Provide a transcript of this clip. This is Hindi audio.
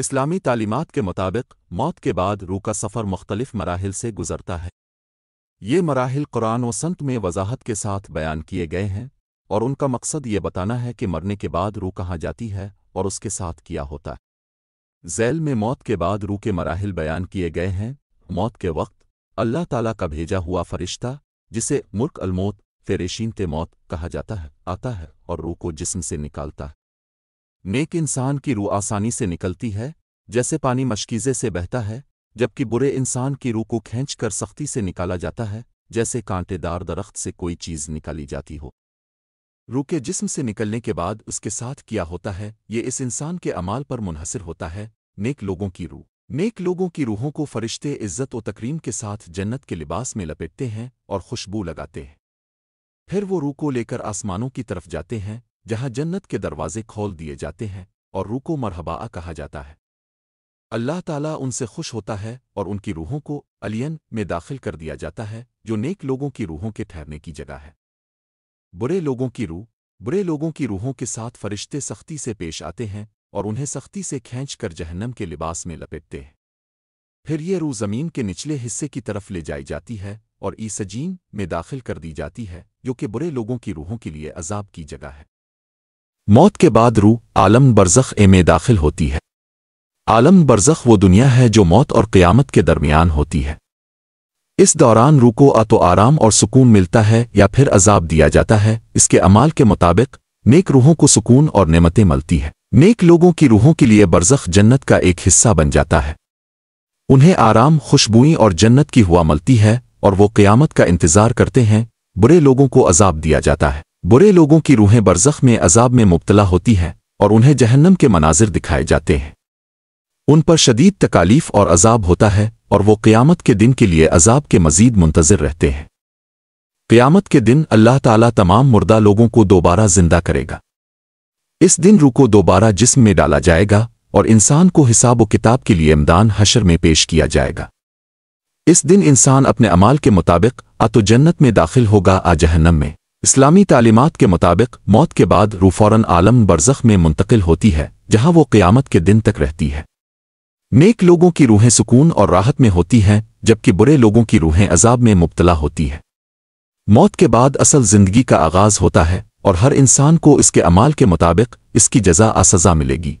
इस्लामी तालीमत के मुताबिक मौत के बाद रूह का सफ़र मुख्तलिफ मराहल से गुजरता है ये मराहल कुरान व संत में वजाहत के साथ बयान किए गए हैं और उनका मकसद ये बताना है कि मरने के बाद रूह कहाँ जाती है और उसके साथ किया होता है जैल में मौत के बाद रूह के मराहल बयान किए गए हैं मौत के वक्त अल्लाह ताला का भेजा हुआ फरिश्ता जिसे मुर्क अलमोत फेरेशीन ते मौत कहा जाता है आता है और रूह को जिस्म से निकालता है नेक इंसान की रूह आसानी से निकलती है जैसे पानी मशकीज़े से बहता है जबकि बुरे इंसान की रूह को खींच कर सख्ती से निकाला जाता है जैसे कांटेदार दरख्त से कोई चीज़ निकाली जाती हो रूह के जिस्म से निकलने के बाद उसके साथ किया होता है ये इस इंसान के अमाल पर मुनहसर होता है नेक लोगों की रूह नेक लोगों की रूहों को फरिश्ते इज्जत व तकरीम के साथ जन्नत के लिबास में लपेटते हैं और खुशबू लगाते हैं फिर वो रूह को लेकर आसमानों की तरफ जाते हैं जहां जन्नत के दरवाजे खोल दिए जाते हैं और रूको को मरहबा कहा जाता है अल्लाह ताला उनसे खुश होता है और उनकी रूहों को अलियन में दाखिल कर दिया जाता है जो नेक लोगों की रूहों के ठहरने की जगह है बुरे लोगों की रूह बुरे लोगों की रूहों के साथ फरिश्ते सख्ती से पेश आते हैं और उन्हें सख्ती से खींच कर जहन्नम के लिबास में लपेटते हैं फिर ये रूह ज़मीन के निचले हिस्से की तरफ ले जाई जाती है और ईसजीन में दाखिल कर दी जाती है जो कि बुरे लोगों की रूहों के लिए अजाब की जगह है मौत के बाद रूह आलम बरजख ए में दाखिल होती है आलम बरजख वो दुनिया है जो मौत और क़्यामत के दरमियान होती है इस दौरान रू को अतो आराम और सुकून मिलता है या फिर अजाब दिया जाता है इसके अमाल के मुताबिक नेक रूहों को सुकून और नमतें मिलती है नेक लोगों की रूहों के लिए बरजख जन्नत का एक हिस्सा बन जाता है उन्हें आराम खुशबुई और जन्नत की हुआ मिलती है और वो क़्यामत का इंतज़ार करते हैं बुरे लोगों को अजाब दिया जाता है बुरे लोगों की रूहें बरजख में अजाब में मुबतला होती हैं और उन्हें जहन्नम के मनाजिर दिखाए जाते हैं उन पर शदीद तकालीफ और अजाब होता है और वो क़्यामत के दिन के लिए अजाब के मजीद मुंतज़र रहते हैं क़्यामत के दिन अल्लाह ताला तमाम मुर्दा लोगों को दोबारा जिंदा करेगा इस दिन रू को दोबारा जिस्म में डाला जाएगा और इंसान को हिसाब व किताब के लिए इमदान हशर में पेश किया जाएगा इस दिन इंसान अपने अमाल के मुताबिक आ तो जन्नत में दाखिल होगा आ जहन्नम में इस्लामी तालीमत के मुताबिक मौत के बाद रू फौरन आलम बरजख में मुंतकिल होती है जहां वो क़्यामत के दिन तक रहती है नेक लोगों की रूहें सुकून और राहत में होती हैं जबकि बुरे लोगों की रूहें अजाब में मुबतला होती हैं मौत के बाद असल जिंदगी का आगाज होता है और हर इंसान को इसके अमाल के मुताबिक इसकी जजा असज़ा मिलेगी